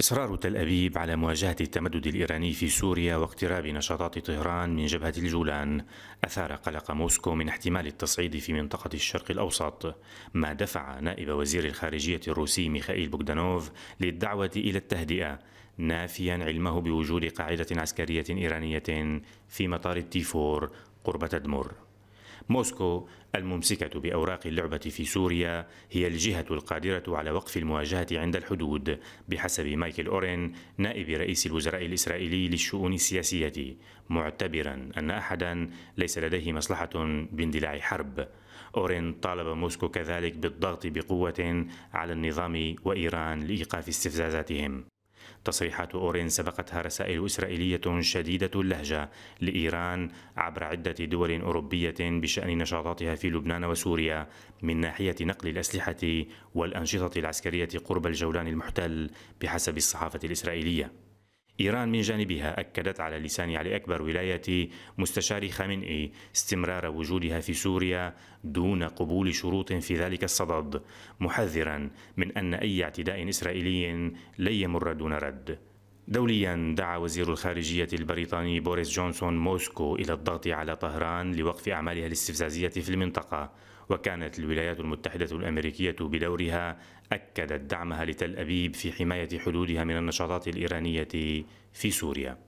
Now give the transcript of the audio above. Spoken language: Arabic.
إصرار تل أبيب على مواجهة التمدد الإيراني في سوريا واقتراب نشاطات طهران من جبهة الجولان أثار قلق موسكو من احتمال التصعيد في منطقة الشرق الأوسط ما دفع نائب وزير الخارجية الروسي ميخائيل بوغدانوف للدعوة إلى التهدئة نافيا علمه بوجود قاعدة عسكرية إيرانية في مطار التيفور قرب تدمر موسكو الممسكة بأوراق اللعبة في سوريا هي الجهة القادرة على وقف المواجهة عند الحدود بحسب مايكل أورين نائب رئيس الوزراء الإسرائيلي للشؤون السياسية معتبرا أن أحدا ليس لديه مصلحة باندلاع حرب أورين طالب موسكو كذلك بالضغط بقوة على النظام وإيران لإيقاف استفزازاتهم تصريحات أورين سبقتها رسائل إسرائيلية شديدة اللهجة لإيران عبر عدة دول أوروبية بشأن نشاطاتها في لبنان وسوريا من ناحية نقل الأسلحة والأنشطة العسكرية قرب الجولان المحتل بحسب الصحافة الإسرائيلية إيران من جانبها أكدت على لسان علي أكبر ولاية مستشار خامنئي استمرار وجودها في سوريا دون قبول شروط في ذلك الصدد محذرا من أن أي اعتداء إسرائيلي لن يمر دون رد دوليا دعا وزير الخارجية البريطاني بوريس جونسون موسكو إلى الضغط على طهران لوقف أعمالها الاستفزازية في المنطقة وكانت الولايات المتحدة الأمريكية بدورها أكدت دعمها لتل أبيب في حماية حدودها من النشاطات الإيرانية في سوريا